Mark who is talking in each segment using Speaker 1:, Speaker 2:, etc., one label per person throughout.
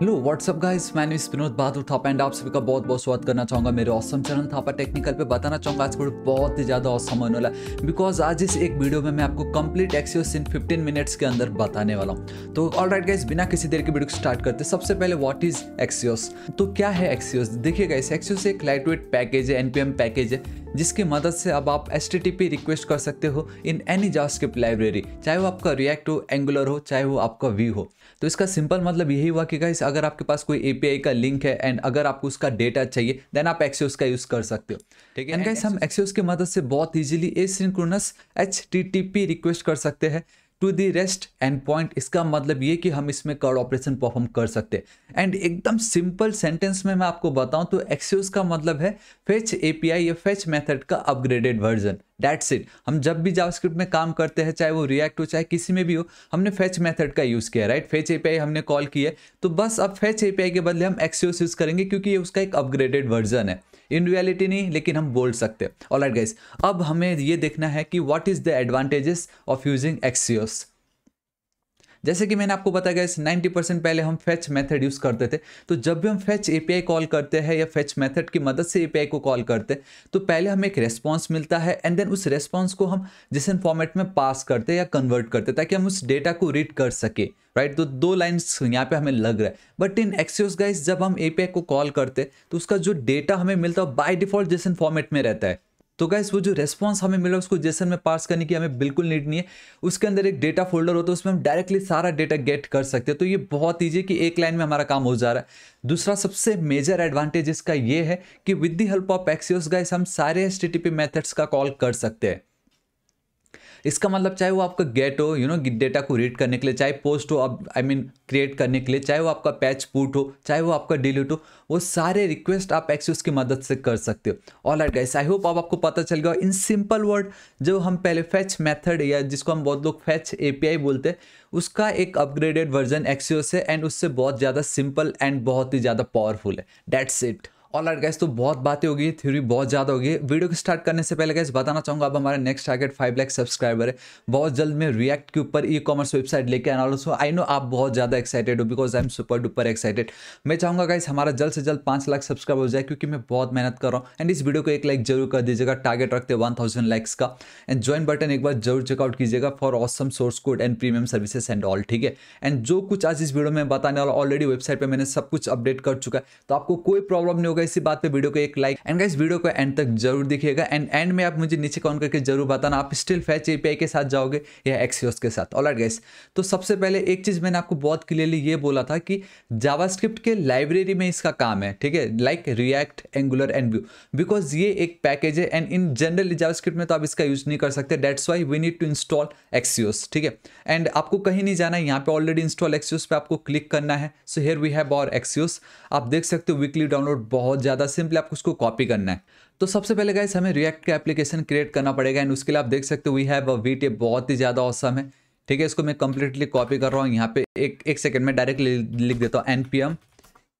Speaker 1: hello what's up guys मैं मैन विनोद बहादुर था एंड आप सभी का बहुत बहुत स्वागत करना चाहूँगा मेरे ऑसम चैनल थापा टेक्निकल पे बताना चाहूँगा आज कोई बहुत ही ज़्यादा ऑसम होने वाला है बिकॉज आज इस एक वीडियो में मैं आपको कंप्लीट एक्सियोस इन 15 मिनट्स के अंदर बताने वाला हूँ तो ऑल राइट गाइस बिना किसी देर की वीडियो को स्टार्ट करते सबसे पहले वॉट इज एक्सियोस तो क्या है एक्सियोस देखिए गाइस एक्सियोस एक लाइट वेट पैकेज है एनपीएम पैकेज है जिसकी मदद से अब आप एस रिक्वेस्ट कर सकते हो इन एनी जावास्क्रिप्ट लाइब्रेरी चाहे वो आपका रिएक्ट हो एंगुलर हो चाहे वो आपका व्यू हो तो इसका सिंपल मतलब यही हुआ कि गाइस अगर आपके पास कोई एपीआई का लिंक है एंड अगर आपको उसका डेटा चाहिए देन आप एक्सेस का यूज कर सकते हो ठीक है एंड गाइस हम एक्सेस की मदद से बहुत इजीली एसिंक्रोनस एच रिक्वेस्ट कर सकते हैं to the REST endpoint इसका मतलब ये कि हम इसमें कर्ड ऑपरेशन परफॉर्म कर सकते हैं एंड एकदम सिंपल सेंटेंस में मैं आपको बताऊं तो एक्स्यूज का मतलब है फेच एपीआई या फेच मेथड का अपग्रेडेड वर्जन डैट्स इट हम जब भी जावास्क्रिप्ट में काम करते हैं चाहे वो रिएक्ट हो चाहे किसी में भी हो हमने फेच मेथड का यूज़ किया राइट फेच एपीआई हमने कॉल की है तो बस अब फेच एपीआई के बदले हम एक्स्यूस यूज़ करेंगे क्योंकि ये उसका एक अपग्रेडेड वर्जन है इन रियलिटी नहीं लेकिन हम बोल सकते हैं ऑल राइट गाइस अब हमें ये देखना है कि what is the advantages of using Axios जैसे कि मैंने आपको बताया गया नाइन्टी परसेंट पहले हम फैच मेथड यूज़ करते थे तो जब भी हम फैच एपीआई कॉल करते हैं या फैच मेथड की मदद से एपीआई को कॉल करते हैं तो पहले हमें एक रेस्पॉन्स मिलता है एंड देन उस रेस्पॉन्स को हम जिसन फॉर्मेट में पास करते या कन्वर्ट करते ताकि हम उस डेटा को रीड कर सके राइट तो दो लाइन्स यहाँ पे हमें लग रहा है बट इन एक्सियोस गाइस जब हम एपीआई को कॉल करते तो उसका जो डेटा हमें मिलता है बाय डिफॉल्ट जैसन फॉर्मेट में रहता है तो गाइस वो जो रेस्पॉन्स हमें मिला उसको जेसन में पास करने की हमें बिल्कुल नीड नहीं है उसके अंदर एक डेटा फोल्डर होता है उसमें हम डायरेक्टली सारा डेटा गेट कर सकते हैं तो ये बहुत ईजी कि एक लाइन में हमारा काम हो जा रहा है दूसरा सबसे मेजर एडवांटेज इसका ये है कि with the help of Axios guys हम सारे एस टी मेथड्स का कॉल कर सकते हैं इसका मतलब चाहे वो आपका गेट हो यू नो डेटा को रीड करने के लिए चाहे पोस्ट हो अब आई मीन क्रिएट करने के लिए चाहे वो आपका पैच पुट हो चाहे वो आपका डिलीट हो वो सारे रिक्वेस्ट आप एक्सेस की मदद से कर सकते हो all are guys I hope अब आपको पता चल गया इन सिंपल वर्ड जो हम पहले फैच मेथड या जिसको हम बहुत लोग फैच ए बोलते हैं उसका एक अपग्रेडेड वर्जन एक्सियोस है एंड उससे बहुत ज़्यादा सिंपल एंड बहुत ही ज़्यादा पावरफुल है that's it all right guys तो बहुत बातें होगी थ्योरी बहुत ज़्यादा होगी वीडियो को स्टार्ट करने से पहले गैस बताना चाहूँगा अब हमारे next target five lakhs subscriber है बहुत जल्द मैं रिएक्ट के ऊपर ई कॉमर्स वेबसाइट लेके आना हूँ आई नो आप बहुत ज़्यादा एक्साइटेड हो because I am super duper excited मैं चाहूँगा गैस हमारा जल्द से जल्द पाँच लाख सब्सक्राइबर हो जाए क्योंकि मैं बहुत मेहनत कर रहा हूँ एंड इस वीडियो को एक लाइक जरूर कर दीजिएगा टारगेट रखते वन थाउजेंड लाइक्स का एंड ज्वाइन बटन एक बार जरूर चेकआउट कीजिएगा for awesome source code and premium services and all ठीक है एंड जो कुछ आज इस वीडियो में बताने वाला ऑलरेडी वेबसाइट पर मैंने सब कुछ अपडेट कर चुका है तो आपको कोई प्रॉब्लम नहीं होगा होगा इसी बात पे वीडियो को एक लाइक एंड गाइस वीडियो को एंड तक जरूर देखिएगा एंड एंड में आप मुझे नीचे कॉन करके जरूर बताना आप स्टिल फैच एपीआई के साथ जाओगे या एक्सियोस के साथ ऑल गाइस तो सबसे पहले एक चीज मैंने आपको बहुत क्लियरली ये बोला था कि जावास्क्रिप्ट के लाइब्रेरी में इसका काम है ठीक है like React Angular and Vue because ये एक पैकेज है एंड इन जनरल जावास्क्रिप्ट में तो आप इसका यूज नहीं कर सकते that's why we need to install Axios ठीक है एंड आपको कहीं नहीं जाना है यहाँ पे ऑलरेडी इंस्टॉल एक्सियोस पे आपको क्लिक करना है सो हेयर वी हैव और एक्सियोस आप देख सकते हो वीकली डाउनलोड बहुत बहुत ज़्यादा सिंपल आपको उसको कॉपी करना है तो सबसे पहले गाइस हमें रिएक्ट का एप्लीकेशन क्रिएट करना पड़ेगा एंड उसके लिए आप देख सकते we have a Vite app बहुत ही ज़्यादा औसम है ठीक है इसको मैं कंप्लीटली कॉपी कर रहा हूँ यहाँ पे एक एक सेकंड में डायरेक्ट लिख देता हूँ एन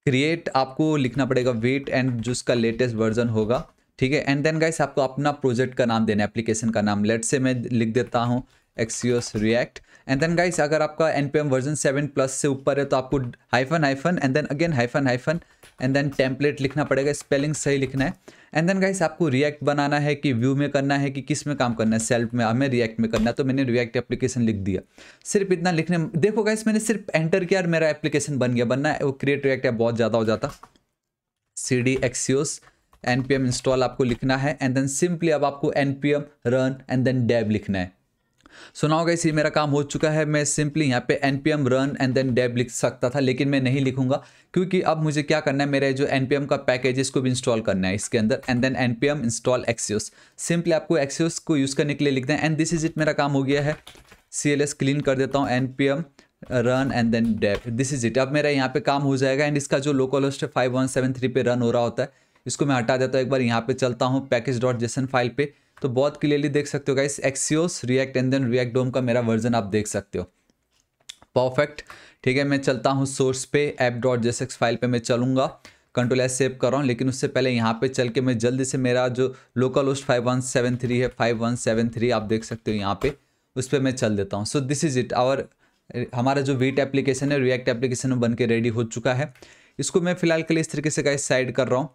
Speaker 1: क्रिएट आपको लिखना पड़ेगा वीट एंड जो उसका लेटेस्ट वर्जन होगा ठीक है एंड देन गाइस आपको अपना प्रोजेक्ट का नाम देना एप्लीकेशन का नाम लेट से मैं लिख देता हूँ Axios React and then guys अगर आपका एन वर्जन सेवन प्लस से ऊपर है तो आपको hyphen hyphen and then again hyphen hyphen and then template लिखना पड़ेगा स्पेलिंग सही लिखना है एंड देन गाइस आपको रिएक्ट बनाना है कि व्यू में करना है कि किस में काम करना है सेल्फ में हमें रिएक्ट में करना है तो मैंने रिएक्ट एप्लीकेशन लिख दिया सिर्फ इतना लिखने देखो गाइस मैंने सिर्फ एंटर किया और मेरा एप्लीकेशन बन गया बनना है वो क्रिएट रिएक्ट है बहुत ज़्यादा हो जाता C D Axios N install आपको लिखना है एंड देन सिंपली अब आपको N run and then dev लिखना है सो नाउ गाइस ये मेरा काम हो चुका है मैं सिंपली यहाँ पे npm run and then dev लिख सकता था लेकिन मैं नहीं लिखूंगा क्योंकि अब मुझे क्या करना है मेरे जो एन पी एम का पैकेज है इसको भी इंस्टॉल करना है इसके अंदर and then npm install Axios simply आपको एक्सियोस को यूज़ करने के लिए लिखते हैं एंड दिस इज इट मेरा काम हो गया है सी एल एस क्लीन कर देता हूँ npm run and then dev this is it अब मेरा यहाँ पे काम हो जाएगा एंड इसका जो लोकल होस्ट है फाइव वन सेवन थ्री पे रन हो रहा होता है इसको मैं हटा देता हूँ एक बार यहाँ पे चलता हूँ पैकेज डॉट जेसन फाइल पर तो बहुत क्लियरली देख सकते हो guys Axios React and then React DOM का मेरा वर्जन आप देख सकते हो परफेक्ट ठीक है मैं चलता हूँ सोर्स पे ऐप डॉट जेस फाइल पे मैं चलूंगा कंट्रोल एस सेव कर रहा हूँ लेकिन उससे पहले यहाँ पे चल के मैं जल्दी से मेरा जो localhost five one seven three है फाइव वन सेवन थ्री आप देख सकते हो यहाँ पे उस पर मैं चल देता हूँ so this is it our हमारा जो वीट एप्लीकेशन है रिएक्ट एप्लीकेशन बन के रेडी हो चुका है इसको मैं फिलहाल के लिए इस तरीके से गाइस साइड कर रहा हूँ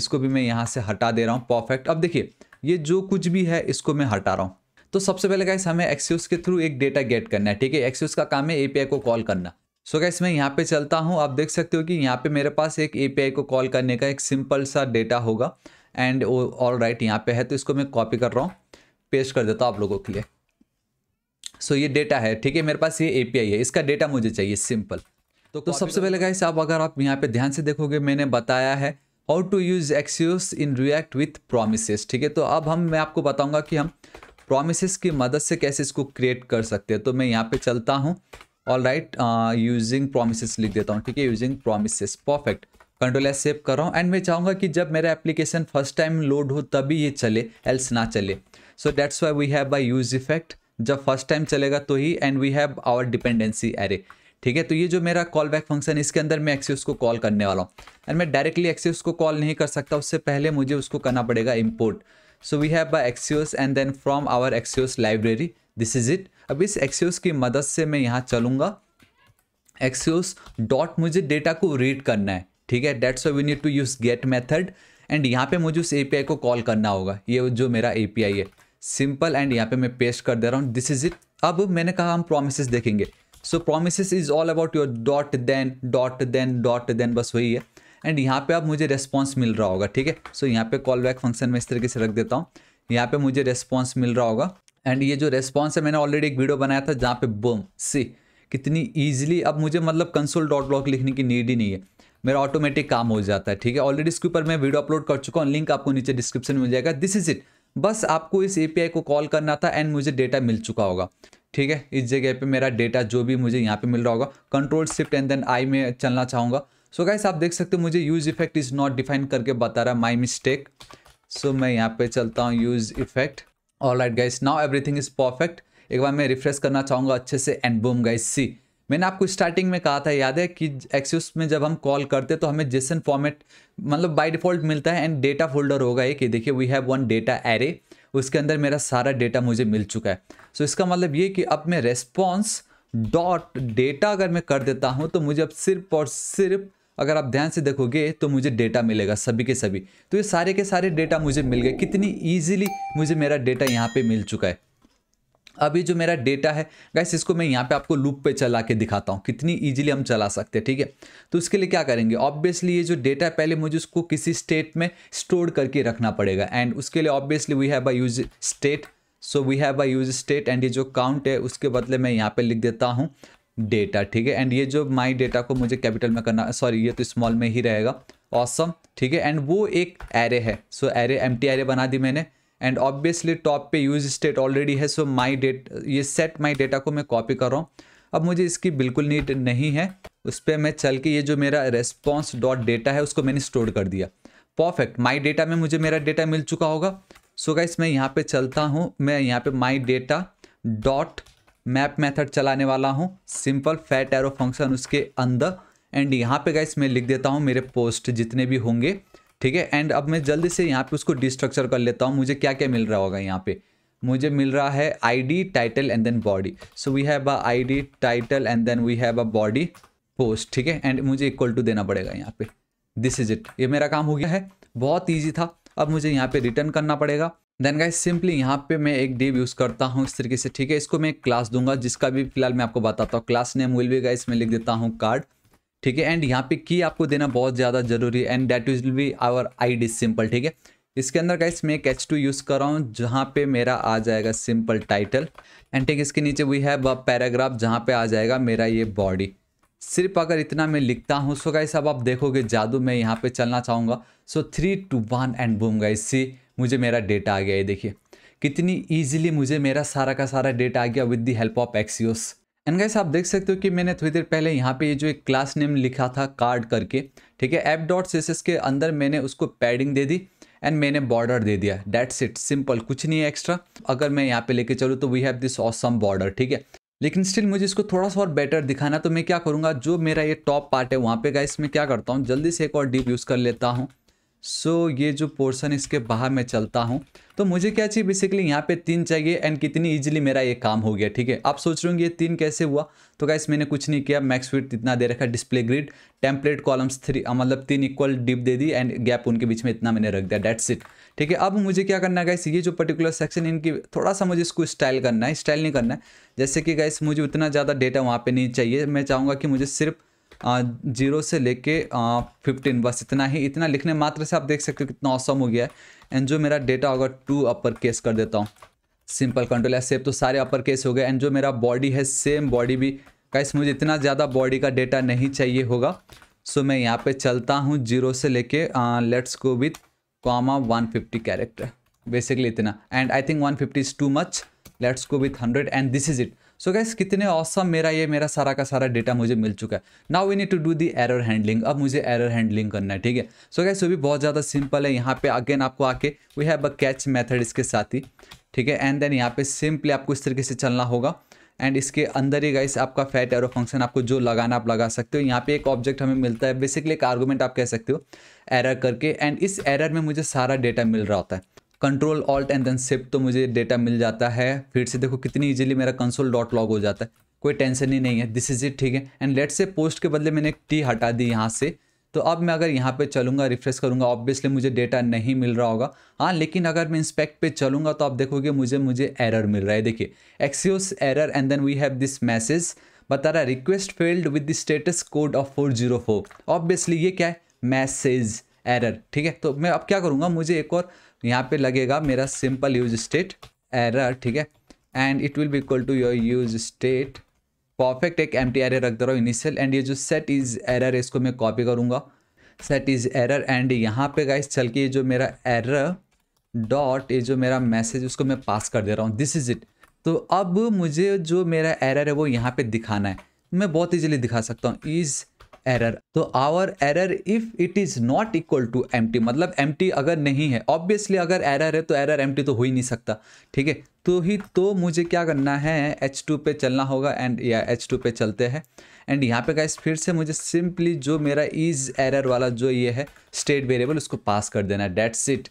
Speaker 1: इसको भी मैं यहाँ से हटा दे रहा हूँ परफेक्ट अब देखिए ये जो कुछ भी है इसको मैं हटा रहा हूँ तो सबसे पहले गाइस हमें एक्सियोस के थ्रू एक डेटा गेट करना है ठीक है एक्सियोस का काम है एपीआई को कॉल करना सो so गाइस मैं यहाँ पे चलता हूँ आप देख सकते हो कि यहाँ पे मेरे पास एक एपीआई को कॉल करने का एक सिंपल सा डेटा होगा एंड ऑल राइट यहाँ पे है तो इसको मैं कॉपी कर रहा हूँ पेस्ट कर देता हूँ आप लोगों के लिए सो so, ये डेटा है ठीक है मेरे पास ये ए है इसका डेटा मुझे चाहिए सिंपल तो, तो सबसे पहले गाइस आप अगर आप यहाँ पे ध्यान से देखोगे मैंने बताया है how to use Axios in React with promises ठीक है तो अब हम मैं आपको बताऊंगा कि हम प्रोमिसेस की मदद से कैसे इसको क्रिएट कर सकते हैं तो मैं यहाँ पे चलता हूँ ऑल राइट यूजिंग प्रोमिसेस लिख देता हूँ ठीक है using promises perfect control S save कर रहा हूँ एंड मैं चाहूँगा कि जब मेरा एप्लीकेशन फर्स्ट टाइम लोड हो तभी ये चले एल्स ना चले so that's why we have by use effect जब फर्स्ट टाइम चलेगा तो ही and we have our dependency array ठीक है तो ये जो मेरा कॉल बैक फंक्शन इसके अंदर मैं एक्सेस को कॉल करने वाला हूँ एंड मैं डायरेक्टली एक्सेस को कॉल नहीं कर सकता उससे पहले मुझे उसको करना पड़ेगा import so we have Axios and then from our Axios library this is it अब इस एक्सेस की मदद से मैं यहाँ चलूँगा एक्सेस डॉट मुझे डेटा को रीड करना है ठीक है that's we need to use get method and यहाँ पे मुझे उस आई को कॉल करना होगा ये जो मेरा आई है सिंपल एंड यहाँ पे मैं पेस्ट कर दे रहा हूँ दिस इज इट अब मैंने कहा हम प्रोमिस देखेंगे so promise is all about your dot then dot then dot then बस वही है एंड यहाँ पे अब मुझे रेस्पॉन्स मिल रहा होगा ठीक है सो यहाँ पे कॉल बैक फंक्शन में इस तरीके से रख देता हूँ यहाँ पे मुझे रेस्पॉन्स मिल रहा होगा एंड ये जो रेस्पॉन्स है मैंने ऑलरेडी एक वीडियो बनाया था जहाँ पे बम सी कितनी ईजिली अब मुझे मतलब कंसोल डॉट ब्लॉक लिखने की नीड ही नहीं है मेरा ऑटोमेटिक काम हो जाता है ठीक है ऑलरेडी इसके ऊपर मैं वीडियो अपलोड कर चुका हूँ लिंक आपको नीचे डिस्क्रिप्शन में मिल जाएगा दिस इज इट बस आपको इस एपीआई को कॉल करना था एंड मुझे डेटा मिल चुका होगा ठीक है इस जगह पे मेरा डेटा जो भी मुझे यहाँ पे मिल रहा होगा control shift and then I में चलना चाहूँगा सो so गाइस आप देख सकते हो मुझे use effect is not define करके बता रहा है माई मिस्टेक सो मैं यहाँ पे चलता हूँ use effect all right guys now everything is perfect एक बार मैं रिफ्रेश करना चाहूँगा अच्छे से एंड बूम गाइस सी मैंने आपको स्टार्टिंग में कहा था याद है कि एक्सेस में जब हम कॉल करते तो हमें जेसन फॉर्मेट मतलब बाय डिफॉल्ट मिलता है एंड डेटा फोल्डर होगा एक देखिए we have one data array उसके अंदर मेरा सारा डेटा मुझे मिल चुका है सो so इसका मतलब ये कि अब मैं रेस्पॉन्स डॉट डेटा अगर मैं कर देता हूँ तो मुझे अब सिर्फ और सिर्फ अगर आप ध्यान से देखोगे तो मुझे डेटा मिलेगा सभी के सभी तो ये सारे के सारे डेटा मुझे मिल गए कितनी ईजिली मुझे मेरा डेटा यहाँ पे मिल चुका है अभी जो मेरा डेटा है गैस इसको मैं यहाँ पे आपको लूप पे चला के दिखाता हूँ कितनी इजीली हम चला सकते हैं ठीक है तो उसके लिए क्या करेंगे ऑब्वियसली ये जो डेटा है पहले मुझे उसको किसी स्टेट में स्टोर करके रखना पड़ेगा एंड उसके लिए obviously we have a use state so we have a use state and ये जो काउंट है उसके बदले मैं यहाँ पर लिख देता हूँ डेटा ठीक है एंड ये जो माई डेटा को मुझे कैपिटल में करना सॉरी ये तो स्मॉल में ही रहेगा ऑसम ठीक है एंड वो एक एरे है so array empty array बना दी मैंने एंड ऑब्वियसली टॉप पे यूज स्टेट ऑलरेडी है सो माई डेट ये सेट माई डेटा को मैं कॉपी कर रहा हूँ अब मुझे इसकी बिल्कुल नीड नहीं है उस पर मैं चल के ये जो मेरा रेस्पॉन्स डॉट डेटा है उसको मैंने स्टोर कर दिया परफेक्ट माई डेटा में मुझे मेरा डेटा मिल चुका होगा सो गाइस मैं यहाँ पे चलता हूँ मैं यहाँ पे my data dot map method चलाने वाला हूँ सिंपल फैट एरो फंक्शन उसके अंदर एंड यहाँ पे गाइस मैं लिख देता हूँ मेरे पोस्ट जितने भी होंगे ठीक है एंड अब मैं जल्दी से यहाँ पे उसको डिस्ट्रक्चर कर लेता हूँ मुझे क्या क्या मिल रहा होगा यहाँ पे मुझे मिल रहा है I D title and then body so we have a I D title and then we have a body post ठीक है एंड मुझे इक्वल टू देना पड़ेगा यहाँ पे दिस इज इट ये मेरा काम हो गया है बहुत ईजी था अब मुझे यहाँ पे रिटर्न करना पड़ेगा देन गाइज सिंपली यहाँ पे मैं एक डिव यूज़ करता हूँ इस तरीके से ठीक है इसको मैं एक क्लास दूंगा जिसका भी फिलहाल मैं आपको बताता हूँ क्लास नेम विल भी गाइस मैं लिख देता हूँ कार्ड ठीक है एंड यहाँ पे की आपको देना बहुत ज़्यादा जरूरी है and that will be our I Ds simple ठीक है इसके अंदर गाइस मैं कैच टू यूज़ कर रहा हूँ जहाँ पे मेरा आ जाएगा सिंपल टाइटल एंड ठीक इसके नीचे वी हैव पैराग्राफ जहाँ पे आ जाएगा मेरा ये बॉडी सिर्फ अगर इतना मैं लिखता हूँ सो गाइस अब आप देखोगे जादू मैं यहाँ पे चलना चाहूँगा so three two one and boom guys see मुझे मेरा डेटा आ गया ये देखिए कितनी ईजिली मुझे मेरा सारा का सारा डेटा आ गया with the help of Axios and guys आप देख सकते हो कि मैंने थोड़ी देर पहले यहाँ पे ये जो एक क्लास नेम लिखा था कार्ड करके ठीक है एप डॉट सी के अंदर मैंने उसको पैडिंग दे दी एंड मैंने बॉर्डर दे दिया डेट्स इट सिंपल कुछ नहीं है एक्स्ट्रा अगर मैं यहाँ पे लेके चलूँ तो we have this awesome border ठीक है लेकिन स्टिल मुझे इसको थोड़ा सा और बेटर दिखाना तो मैं क्या करूँगा जो मेरा ये टॉप पार्ट है वहाँ पे गाइस मैं क्या करता हूँ जल्दी से एक और डीप यूज़ कर लेता हूँ सो so, ये जो पोर्शन इसके बाहर मैं चलता हूँ तो मुझे क्या चाहिए बेसिकली यहाँ पे तीन चाहिए एंड कितनी इजीली मेरा ये काम हो गया ठीक है आप सोच रहे होंगे ये तीन कैसे हुआ तो गाइस मैंने कुछ नहीं किया मैक्स फिट इतना दे रखा display grid template columns three मतलब तीन इक्वल डिप दे दी एंड गैप उनके बीच में इतना मैंने रख दिया डेट इट ठीक है अब मुझे क्या करना है ये जो पर्टिकुलर सेक्शन इनकी थोड़ा सा मुझे इसको स्टाइल करना है स्टाइल नहीं करना है जैसे कि गाइस मुझे उतना ज़्यादा डेटा वहाँ पर नहीं चाहिए मैं चाहूँगा कि मुझे सिर्फ जीरो से लेके फिफ्टीन बस इतना ही इतना लिखने मात्र से आप देख सकते हो कितना औसम हो गया है एंड जो मेरा डेटा होगा टू अपर केस कर देता हूँ सिंपल कंट्रोल या सेव तो सारे अपर केस हो गए एंड जो मेरा बॉडी है सेम बॉडी भी कैसे मुझे इतना ज़्यादा बॉडी का डेटा नहीं चाहिए होगा सो मैं यहाँ पे चलता हूँ जीरो से लेके let's go with comma one fifty character basically इतना and I think one fifty is too much let's go with hundred and this is it so guys कितने औसम मेरा ये मेरा सारा का सारा डेटा मुझे मिल चुका है now we need to do the error handling अब मुझे एरर हैंडलिंग करना है ठीक है सो गैस वो भी बहुत ज़्यादा सिंपल है यहाँ पे अगेन आपको आके we have a catch method इसके साथ ही ठीक है एंड देन यहाँ पे सिंपली आपको इस तरीके से चलना होगा एंड इसके अंदर ही गाइस आपका फैट एरो फंक्शन आपको जो लगाना आप लगा सकते हो यहाँ पे एक ऑब्जेक्ट हमें मिलता है बेसिकली एक आर्गूमेंट आप कह सकते हो एरर करके एंड इस एरर में मुझे सारा डेटा मिल रहा होता है कंट्रोल ऑल्ट एंड देन सिप तो मुझे डेटा मिल जाता है फिर से देखो कितनी इजीली मेरा कंसोल डॉट लॉग हो जाता है कोई टेंशन ही नहीं है दिस इज इट ठीक है एंड लेट से पोस्ट के बदले मैंने एक टी हटा दी यहाँ से तो अब मैं अगर यहाँ पे चलूँगा रिफ्रेश करूँगा ऑब्वियसली मुझे डेटा नहीं मिल रहा होगा हाँ लेकिन अगर मैं इंस्पेक्ट पे चलूँगा तो आप देखोगे मुझे मुझे एरर मिल रहा है देखिए Axios error and then we have this message बता रहा है request failed with the status code of four zero four obviously ये क्या है मैसेज एरर ठीक है तो मैं अब क्या करूँगा मुझे एक और यहाँ पे लगेगा मेरा सिंपल यूज स्टेट एरर ठीक है and it will be equal to your use state perfect एक एम टी एरर रख दे रहा हूँ इनिशियल एंड ये जो सेट इज एरर है इसको मैं कॉपी करूँगा सेट इज एरर एंड यहाँ पे गाइस चल के ये जो मेरा एरर डॉट ये जो मेरा मैसेज उसको मैं पास कर दे रहा हूँ दिस इज इट तो अब मुझे जो मेरा एरर है वो यहाँ पे दिखाना है मैं बहुत ईजिली दिखा सकता हूँ इज़ एरर तो our error if it is not equal to M मतलब एम अगर नहीं है ऑब्वियसली अगर एरर है तो एरर एम तो हो ही नहीं सकता ठीक है तो ही तो मुझे क्या करना है एच टू पे चलना होगा एंड या एच टू पे चलते हैं एंड यहाँ पे गाइस फिर से मुझे सिंपली जो मेरा इज एरर वाला जो ये है स्टेट वेरिएबल उसको पास कर देना है डेट्स इट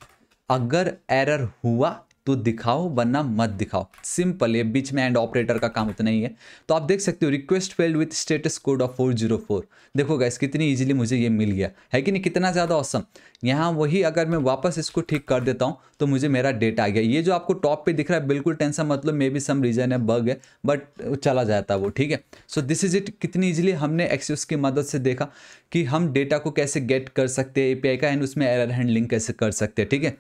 Speaker 1: अगर एरर हुआ तो दिखाओ वरना मत दिखाओ सिंपल ये बीच में एंड ऑपरेटर का काम उतना ही है तो आप देख सकते हो request failed with status code of four zero four देखो गैस कितनी ईजिली मुझे ये मिल गया है कि नहीं कितना ज़्यादा औसम यहाँ वही अगर मैं वापस इसको ठीक कर देता हूँ तो मुझे मेरा डेटा आ गया ये जो आपको टॉप पर दिख रहा है बिल्कुल टेंसा मतलब मे बी सम रीजन है बग है बट चला जाता है वो ठीक है सो दिस इज इट कितनी ईजिली हमने एक्सेस की मदद से देखा कि हम डेटा को कैसे गेट कर सकते हैं ए का एंड उसमें एरर हैंडलिंग कैसे कर सकते हैं ठीक है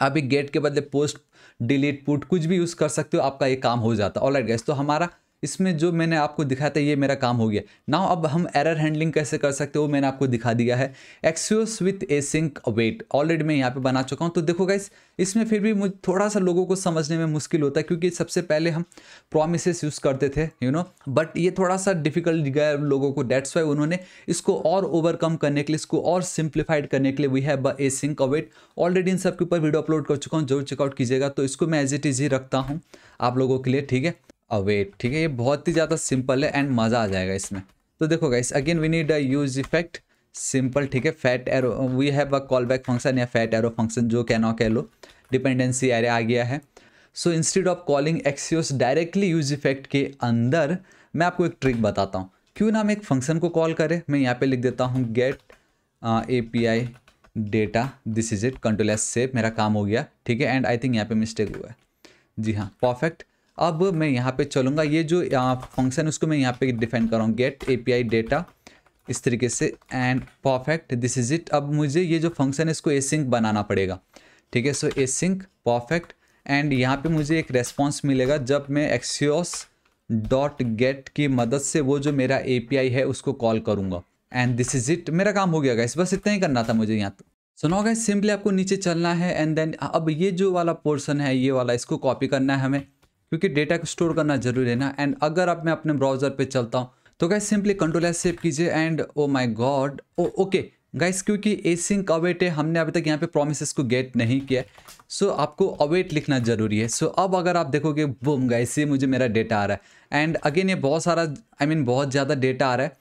Speaker 1: आप हाँ एक गेट के बदले पोस्ट डिलीट पुट कुछ भी यूज़ कर सकते हो आपका ये काम हो जाता है ऑल राइट गैस तो हमारा इसमें जो मैंने आपको दिखाया था ये मेरा काम हो गया नाउ अब हम एरर हैंडलिंग कैसे कर सकते हो मैंने आपको दिखा दिया है Axios with async await already मैं यहाँ पे बना चुका हूँ तो देखो गाइस इसमें फिर भी मुझे थोड़ा सा लोगों को समझने में मुश्किल होता है क्योंकि सबसे पहले हम प्रोमिस यूज़ करते थे यू नो बट ये थोड़ा सा डिफिकल्ट गया लोगों को डेट्स वाई उन्होंने इसको और ओवरकम करने के लिए इसको और सिंप्लीफाइड करने के लिए we have async await already इन सब के ऊपर वीडियो अपलोड कर चुका हूँ जरूर चेकआउट कीजिएगा तो इसको मैं एज इट इज ही रखता हूँ आप लोगों के लिए ठीक है अवेट ठीक है ये बहुत ही ज़्यादा सिंपल है एंड मज़ा आ जाएगा इसमें तो देखो guys again we need a use effect simple ठीक है fat arrow we have a callback function या फैट एरो फंक्शन जो कहना कह लो डिपेंडेंसी एरे आ गया है so instead of calling axios directly use effect के अंदर मैं आपको एक ट्रिक बताता हूँ क्यों ना हम एक फंक्शन को कॉल करें मैं यहाँ पे लिख देता हूँ get A P I data this is it control S save मेरा काम हो गया ठीक है एंड आई थिंक यहाँ पे मिस्टेक हुआ है जी हाँ परफेक्ट अब मैं यहाँ पे चलूँगा ये जो फंक्शन उसको मैं यहाँ पे डिफाइन कर रहा हूँ गेट आई डेटा इस तरीके से and perfect this is it अब मुझे ये जो फंक्शन है इसको एसिंक बनाना पड़ेगा ठीक है सो एसिंक परफेक्ट एंड यहाँ पे मुझे एक रेस्पॉन्स मिलेगा जब मैं एक्सियोस डॉट गेट की मदद से वो जो मेरा आई है उसको कॉल करूँगा एंड दिस इज इट मेरा काम हो गया गाइस बस इतना ही करना था मुझे यहाँ तो सुनाओ नो गाइस सिंपली आपको नीचे चलना है एंड देन अब ये जो वाला पोर्सन है ये वाला इसको कॉपी करना है हमें क्योंकि डेटा को स्टोर करना जरूरी है ना एंड अगर आप मैं अपने ब्राउजर पे चलता हूँ तो guys simply control S save कीजिए and oh my god oh okay guys क्योंकि एसिंक अवेट है हमने अभी तक यहाँ पे प्रोमिस को गेट नहीं किया सो so, आपको अवेट लिखना जरूरी है सो so, अब अगर आप देखोगे वो गाइस ये मुझे मेरा डेटा आ रहा है एंड अगेन ये बहुत सारा आई I मीन mean, बहुत ज़्यादा डेटा आ रहा है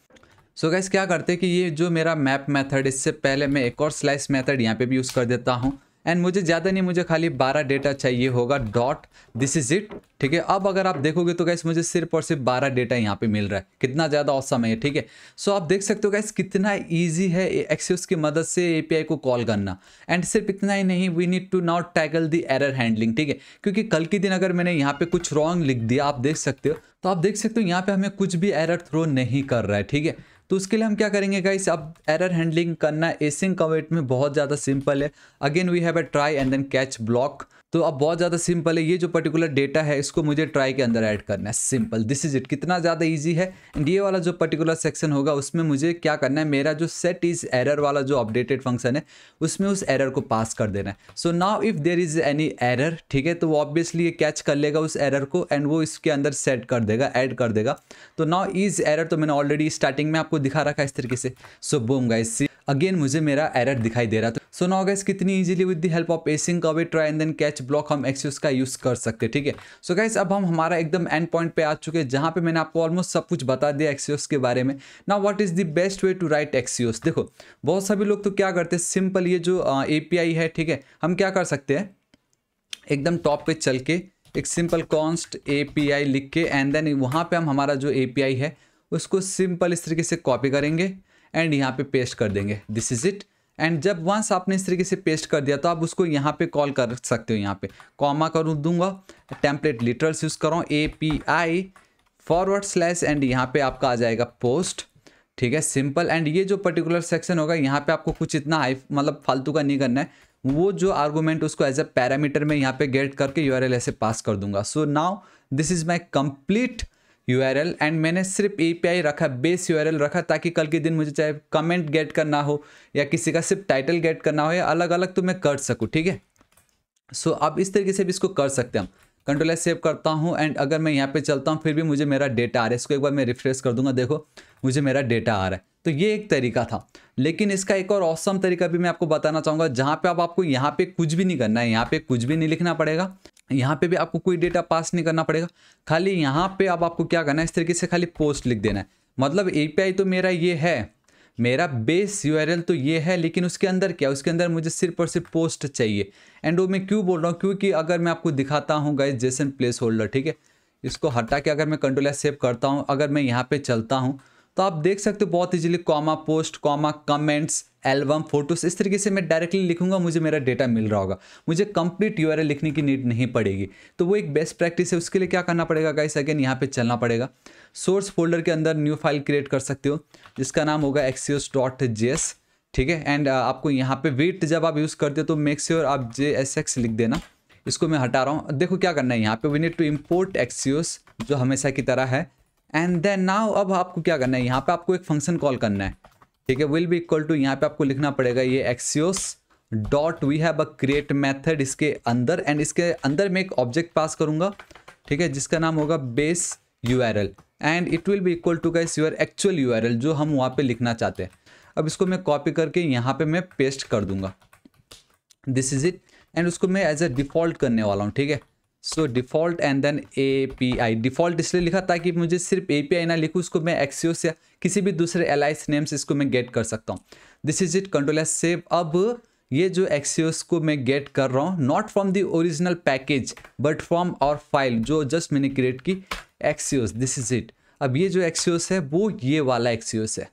Speaker 1: सो so गाइस क्या करते हैं कि ये जो मेरा मैप मेथड इससे पहले मैं एक और स्लाइस मेथड यहाँ पे भी यूज़ कर देता हूँ एंड मुझे ज़्यादा नहीं मुझे खाली बारह डेटा चाहिए होगा डॉट दिस इज इट ठीक है अब अगर आप देखोगे तो गैस मुझे सिर्फ और सिर्फ बारह डेटा यहाँ पे मिल रहा है कितना ज़्यादा औसम है ठीक है सो आप देख सकते हो गैस कितना ईजी है एक्सेस की मदद से ए को कॉल करना एंड सिर्फ इतना ही नहीं we need to not tackle the error handling ठीक है क्योंकि कल के दिन अगर मैंने यहाँ पे कुछ रॉन्ग लिख दिया आप देख सकते हो तो आप देख सकते हो यहाँ पर हमें कुछ भी एरर थ्रो नहीं कर रहा है ठीक है तो उसके लिए हम क्या करेंगे गाइस अब एरर हैंडलिंग करना एसिंग कमेट में बहुत ज़्यादा सिंपल है again we have a try and then catch block तो अब बहुत ज़्यादा सिंपल है ये जो पर्टिकुलर डेटा है इसको मुझे ट्राई के अंदर ऐड करना है सिंपल दिस इज इट कितना ज़्यादा ईजी है एंड ये वाला जो पर्टिकुलर सेक्शन होगा उसमें मुझे क्या करना है मेरा जो सेट इज एरर वाला जो अपडेटेड फंक्शन है उसमें उस एरर को पास कर देना है so now if there is any error ठीक है तो वो ऑब्वियसली ये कैच कर लेगा उस एरर को एंड वो इसके अंदर सेट कर देगा ऐड कर देगा तो नाउ इज़ एरर तो मैंने ऑलरेडी स्टार्टिंग में आपको दिखा रखा है इस तरीके से सो बोम गाइस अगेन मुझे मेरा एरर दिखाई दे रहा था सो नाउ गाइस कितनी easily with the help of async का way try and then catch H block हम एक्सयूज का यूज़ कर सकते हैं ठीक है सो गाइस अब हम हमारा एकदम एंड पॉइंट पे आ चुके हैं जहाँ पे मैंने आपको ऑलमोस्ट सब कुछ बता दिया एक्सयूज के बारे में now what is the best way to write axios देखो बहुत सभी लोग तो क्या करते हैं सिंपल ये जो ए है ठीक है हम क्या कर सकते हैं एकदम टॉप पे चल के एक सिंपल कॉन्स्ट ए लिख के एंड देन वहाँ पर हम हमारा जो ए है उसको सिंपल इस तरीके से कॉपी करेंगे एंड यहाँ पे पेस्ट कर देंगे दिस इज़ इट एंड जब वंस आपने इस तरीके से पेस्ट कर दिया तो आप उसको यहाँ पे कॉल कर सकते हो यहाँ पे कॉमा कर दूंगा टेम्पलेट लिटरल्स यूज़ करो A P I forward slash and यहाँ पे आपका आ जाएगा पोस्ट ठीक है सिंपल एंड ये जो पर्टिकुलर सेक्शन होगा यहाँ पे आपको कुछ इतना हाई मतलब फालतू का नहीं करना है वो जो आर्गूमेंट उसको एज अ पैरामीटर में यहाँ पे गेट करके यू ऐसे पास कर दूंगा so now this is my complete U and मैंने सिर्फ ए रखा बेस यू रखा ताकि कल के दिन मुझे चाहे कमेंट गेट करना हो या किसी का सिर्फ टाइटल गेट करना हो या अलग अलग तो मैं कर सकूँ ठीक है सो अब इस तरीके से भी इसको कर सकते हैं हम कंट्रोल एस सेव करता हूँ एंड अगर मैं यहाँ पे चलता हूँ फिर भी मुझे मेरा डेटा आ रहा है इसको एक बार मैं रिफ्रेश कर दूंगा देखो मुझे मेरा डेटा आ रहा है तो ये एक तरीका था लेकिन इसका एक और औसम तरीका भी मैं आपको बताना चाहूँगा जहाँ पे आप आपको यहाँ पे कुछ भी नहीं करना है यहाँ पे कुछ भी नहीं लिखना पड़ेगा यहाँ पे भी आपको कोई डेटा पास नहीं करना पड़ेगा खाली यहाँ पे अब आपको क्या करना है इस तरीके से खाली पोस्ट लिख देना है मतलब ए तो मेरा ये है मेरा बेस यू तो ये है लेकिन उसके अंदर क्या उसके अंदर मुझे सिर्फ और सिर्फ पोस्ट चाहिए एंड वो मैं क्यों बोल रहा हूँ क्योंकि अगर मैं आपको दिखाता हूँ गाइज जेसन प्लेस होल्डर ठीक है इसको हटा के अगर मैं कंट्रोल सेव करता हूँ अगर मैं यहाँ पे चलता हूँ तो आप देख सकते हो बहुत easily comma post comma comments album photos इस तरीके से मैं डायरेक्टली लिखूंगा मुझे मेरा डेटा मिल रहा होगा मुझे कंप्लीट यू लिखने की नीड नहीं पड़ेगी तो वो एक बेस्ट प्रैक्टिस है उसके लिए क्या करना पड़ेगा गाइस अगेन यहाँ पर चलना पड़ेगा सोर्स फोल्डर के अंदर न्यू फाइल क्रिएट कर सकते हो जिसका नाम होगा एक्सियोस डॉट जे एस ठीक है एंड uh, आपको यहाँ पे वेट जब आप यूज़ करते हो तो मेक श्योर आप जे एस एक्स लिख देना इसको मैं हटा रहा हूँ देखो क्या करना है यहाँ पे we need to import axios जो हमेशा की तरह है एंड देन नाउ अब आपको क्या करना है यहाँ पे आपको एक फंक्शन कॉल करना है ठीक है विल भी इक्वल टू यहाँ पे आपको लिखना पड़ेगा ये axios dot we have a create method इसके अंदर एंड इसके अंदर मैं एक ऑब्जेक्ट पास करूंगा ठीक है जिसका नाम होगा base U R L and it will भी equal to guys your actual U जो हम वहाँ पर लिखना चाहते हैं अब इसको मैं कॉपी करके यहाँ पर मैं पेस्ट कर दूंगा दिस इज़ इट एंड उसको मैं एज ए डिफ़ॉल्ट करने वाला हूँ ठीक है so default and then A P I default इसलिए लिखा ताकि मुझे सिर्फ ए पी आई ना लिखूँ उसको मैं एक्सियोस या किसी भी दूसरे एलाइस नेम से इसको मैं गेट कर सकता हूँ this is it control S save अब ये जो एक्सियोस को मैं गेट कर रहा हूँ not from the original package but from our file जो जस्ट मैंने क्रिएट की एक्सियोस दिस इज इट अब ये जो एक्सियोस है वो ये वाला एक्सियोस है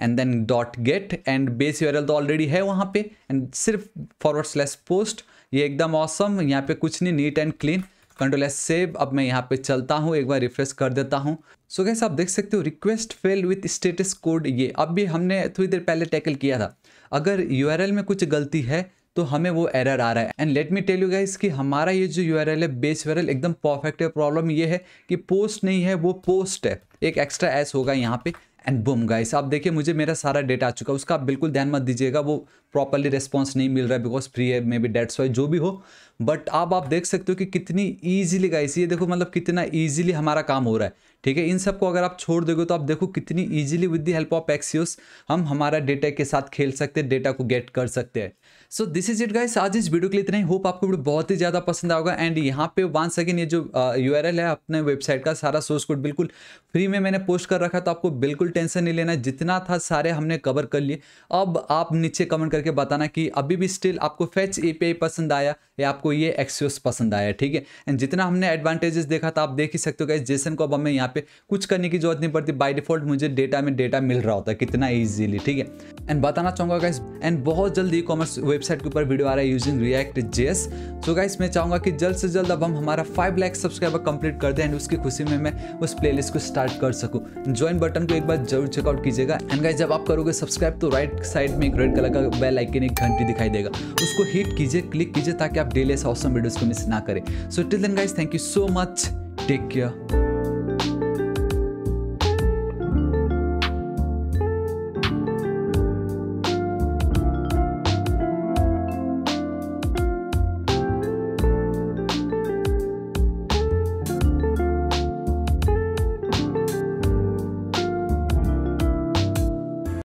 Speaker 1: and then dot get and base URL तो ऑलरेडी है वहाँ पे एंड सिर्फ फॉरवर्ड स्लैश पोस्ट ये एकदम ऑसम awesome, यहाँ पे कुछ नहीं neat and clean control S save अब मैं यहाँ पे चलता हूँ एक बार रिफ्रेश कर देता हूँ सो गैस आप देख सकते हो request fail with status code ये अब भी हमने थोड़ी देर पहले टैकल किया था अगर यू में कुछ गलती है तो हमें वो एरर आ रहा है and let me tell you guys कि हमारा ये जो यू है बेस यूआरएल एकदम परफेक्ट है प्रॉब्लम ये है कि पोस्ट नहीं है वो पोस्ट है एक एक्स्ट्रा एस होगा यहाँ पे एंड बुम गाइस आप देखिए मुझे मेरा सारा डेटा आ चुका है उसका आप बिल्कुल ध्यान मत दीजिएगा वो प्रॉपरली रेस्पॉन्स नहीं मिल रहा है बिकॉज फ्री है मे बी डेट्स वाई जो भी हो बट आप, आप देख सकते हो कि कितनी ईजिली गाइस ये देखो मतलब कितना ईजिली हमारा काम हो रहा है ठीक है इन सब को अगर आप छोड़ दोगे तो आप देखो कितनी easily with the help of axios हम हमारा डेटा के साथ खेल सकते हैं डेटा को गेट कर सकते हैं so this is it guys आज इस वीडियो के लिए इतना ही होप आपको वीडियो बहुत ही ज़्यादा पसंद आएगा एंड यहाँ पे वन सेकेंड ये जो यू uh, है अपने वेबसाइट का सारा सोर्स कोड बिल्कुल फ्री में मैंने पोस्ट कर रखा तो आपको बिल्कुल टेंशन नहीं लेना जितना था सारे हमने कवर कर लिए अब आप नीचे कमेंट करके बताना कि अभी भी स्टिल आपको फैच ए पसंद आया या आपको ये एक्सियोस पसंद आया ठीक है एंड जितना हमने एडवांटेजेस देखा था आप देख ही सकते हो गाइस जैसन को अब हमें यहाँ पे कुछ करने की जरूरत नहीं पड़ती बाई डिफॉल्ट मुझे डेटा में डेटा मिल रहा होता है कितना ईजिली ठीक है एंड बताना चाहूंगा गाइस एंड बहुत जल्द ई कॉमर्स वेबसाइट के ऊपर वीडियो आ रहा है यूजिंग रिएक्ट जेस तो गाइस मैं चाहूंगा कि जल्द से जल्द अब हम हमारा फाइव लैक्स सब्सक्राइबर कंप्लीट कर दें एंड उसकी खुशी में मैं उस प्लेलिस्ट को स्टार्ट कर सकूँ ज्वाइन बटन को एक बार जरूर चेकआउट कीजिएगा एंड गाइस जब आप करोगे सब्सक्राइब तो राइट साइड में एक रेड कलर का बेल आइकन एक घंटी दिखाई देगा उसको हिट कीजिए क्लिक कीजिए ताकि आप डेली ऐसे ऑसम वीडियोस को मिस ना करें so till then guys thank you so much take care